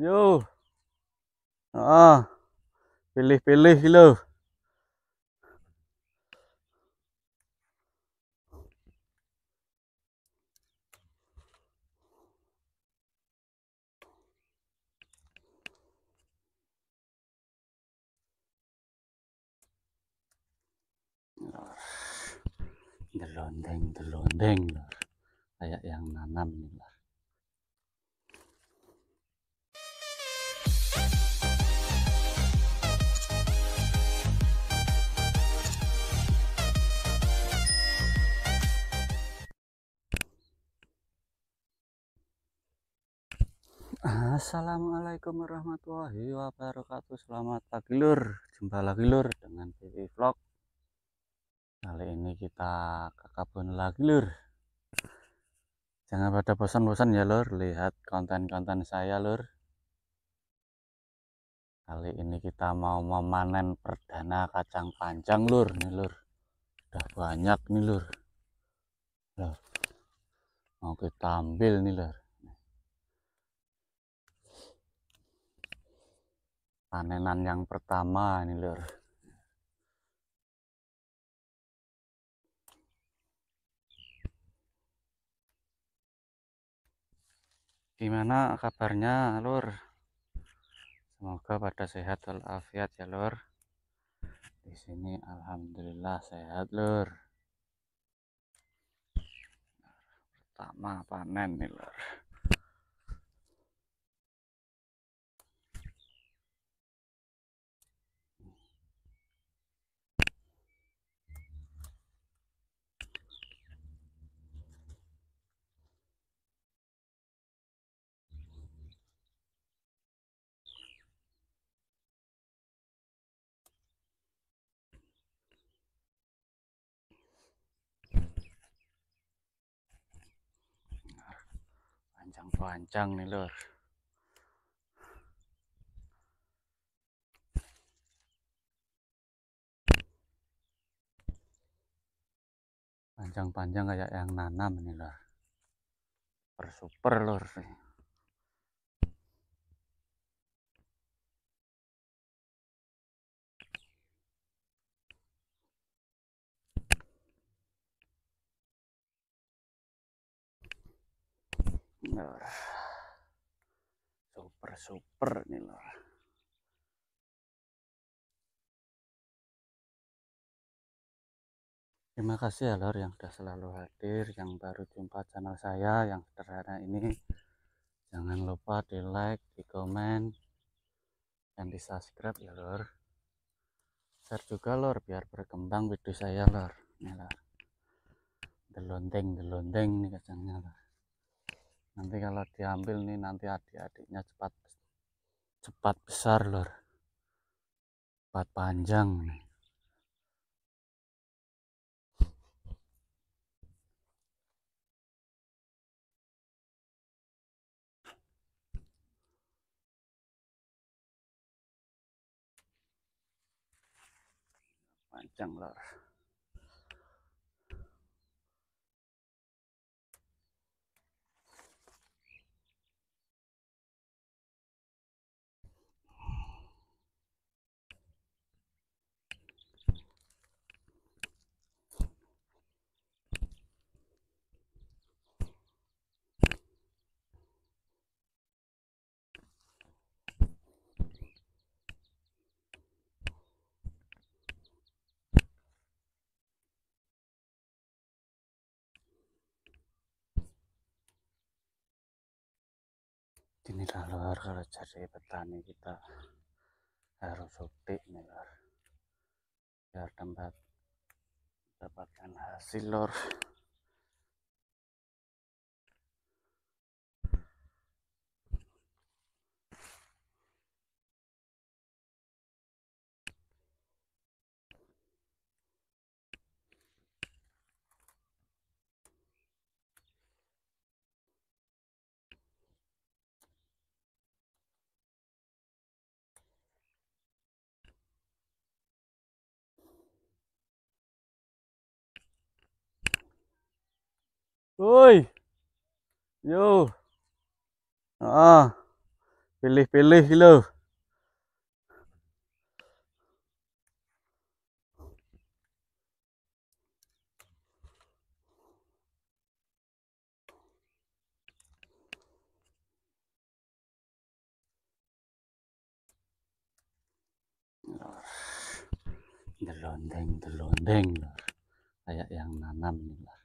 Yo. Ah. Pilih-pilih gila. Delondeng, delondeng. Kayak yang nanam. Lah. Assalamualaikum warahmatullahi wabarakatuh Selamat pagi lur Jumpa lagi lur dengan TV Vlog Kali ini kita ke kebun lagi lur Jangan pada bosan-bosan ya lur Lihat konten-konten saya lur Kali ini kita mau memanen perdana kacang panjang lur Nih lur Udah banyak nih lur Lur Mau kita ambil nih lur panenan yang pertama ini lur gimana kabarnya lur semoga pada sehat walafiat ya lur di sini alhamdulillah sehat lur pertama panen nih lur panjang-panjang nih lor panjang-panjang kayak yang nanam nih lor super super lor nih super super nih lor Terima kasih ya lor yang sudah selalu hadir, yang baru jumpa channel saya yang sederhana ini. Jangan lupa di like, di komen, dan di subscribe ya lor. Share juga lor biar berkembang video saya lor. Nih lor. Delonteng, delonteng nih kacangnya lor nanti kalau diambil nih nanti adik-adiknya cepat cepat besar lor cepat panjang nih panjang lor ini lor kalau jadi petani kita harus update nih lor biar tempat dapatkan hasil lor ui, Yo. Ah. Pilih-pilih lo. Delondeng, delondeng. Kayak yang nanam inilah.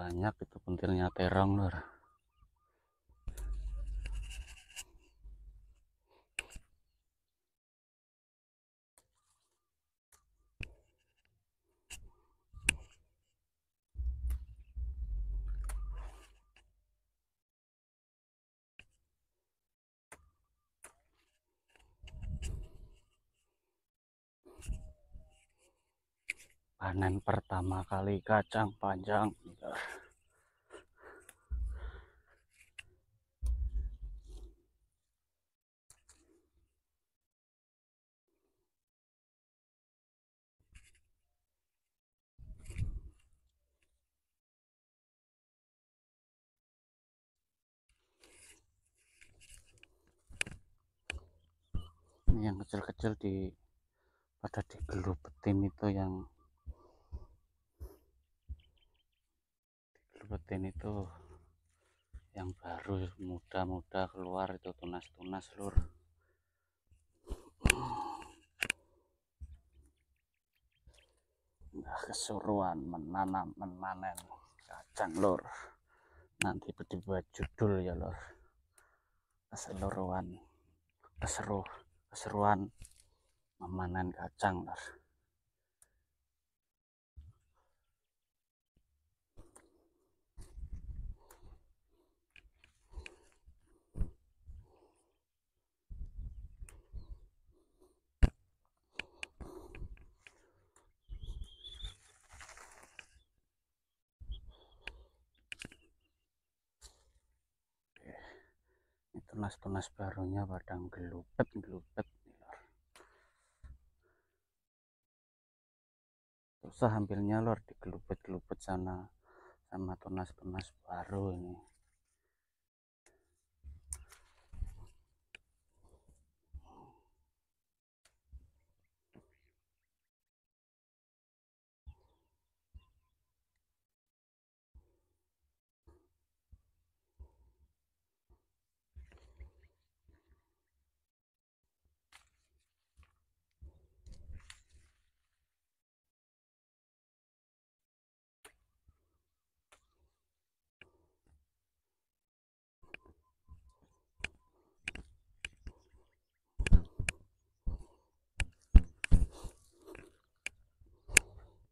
banyak itu pentilnya terong lor panen pertama kali kacang panjang yang kecil-kecil di pada digelupetin itu yang kemarin itu yang baru muda-muda keluar itu tunas-tunas lur nah, keseruan menanam memanen kacang lur nanti dibuat judul ya lur keseluruhan keseru keseruan memanen kacang lur tunas-tunas barunya pada gelupet-gelupet susah ambilnya lor gelubet gelubet sana sama tunas-tunas baru ini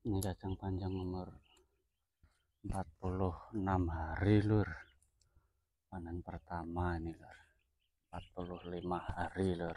ini kacang panjang umur 46 hari lur panen pertama ini lur 45 hari lur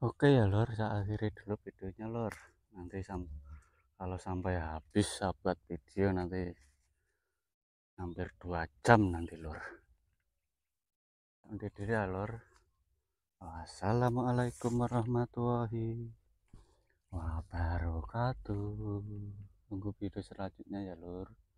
oke ya lor saya akhiri dulu videonya lor nanti sam kalau sampai habis sahabat video nanti hampir dua jam nanti lor nanti diri ya lor wassalamualaikum warahmatullahi wabarakatuh tunggu video selanjutnya ya lor